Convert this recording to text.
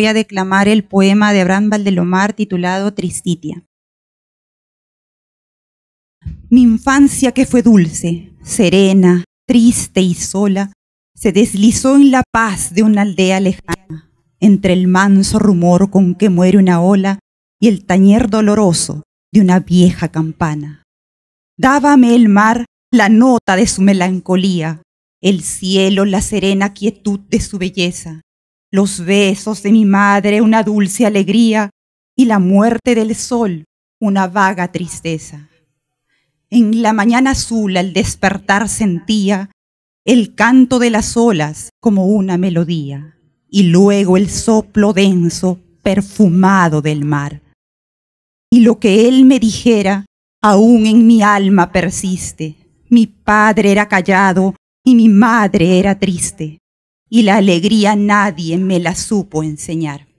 voy a declamar el poema de Abraham Valdelomar titulado Tristitia. Mi infancia que fue dulce, serena, triste y sola, se deslizó en la paz de una aldea lejana, entre el manso rumor con que muere una ola y el tañer doloroso de una vieja campana. Dábame el mar la nota de su melancolía, el cielo la serena quietud de su belleza, los besos de mi madre una dulce alegría y la muerte del sol una vaga tristeza. En la mañana azul al despertar sentía el canto de las olas como una melodía y luego el soplo denso perfumado del mar. Y lo que él me dijera aún en mi alma persiste. Mi padre era callado y mi madre era triste y la alegría nadie me la supo enseñar.